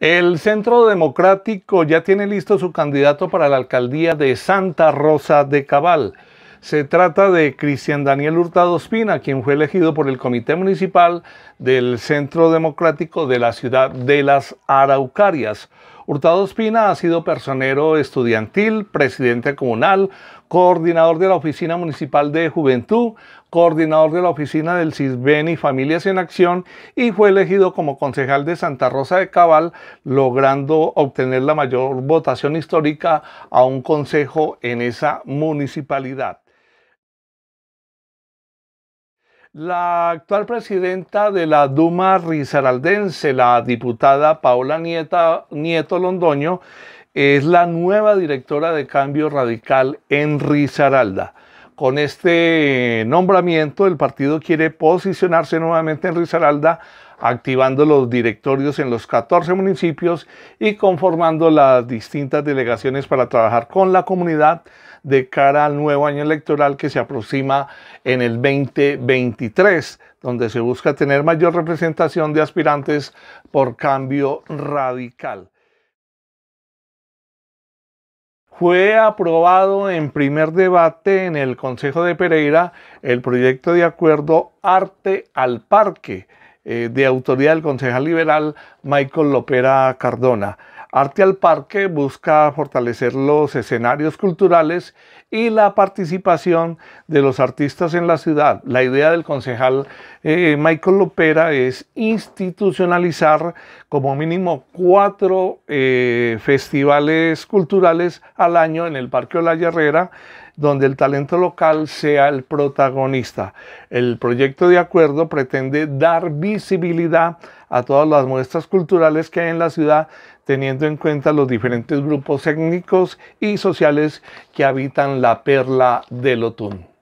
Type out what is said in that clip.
El Centro Democrático ya tiene listo su candidato para la alcaldía de Santa Rosa de Cabal. Se trata de Cristian Daniel Hurtado Espina, quien fue elegido por el Comité Municipal del Centro Democrático de la ciudad de las Araucarias. Hurtado Espina ha sido personero estudiantil, presidente comunal, coordinador de la Oficina Municipal de Juventud, coordinador de la Oficina del CISBEN y Familias en Acción y fue elegido como concejal de Santa Rosa de Cabal, logrando obtener la mayor votación histórica a un consejo en esa municipalidad. La actual presidenta de la Duma Rizaraldense, la diputada Paola Nieto Londoño, es la nueva directora de Cambio Radical en Rizaralda. Con este nombramiento, el partido quiere posicionarse nuevamente en Risaralda, activando los directorios en los 14 municipios y conformando las distintas delegaciones para trabajar con la comunidad de cara al nuevo año electoral que se aproxima en el 2023, donde se busca tener mayor representación de aspirantes por cambio radical fue aprobado en primer debate en el Consejo de Pereira el proyecto de acuerdo Arte al Parque eh, de autoridad del concejal liberal Michael Lopera Cardona. Arte al Parque busca fortalecer los escenarios culturales y la participación de los artistas en la ciudad. La idea del concejal eh, Michael Lopera es institucionalizar como mínimo cuatro eh, festivales culturales al año en el Parque la Herrera donde el talento local sea el protagonista. El proyecto de acuerdo pretende dar visibilidad a todas las muestras culturales que hay en la ciudad, teniendo en cuenta los diferentes grupos étnicos y sociales que habitan la perla del Otún.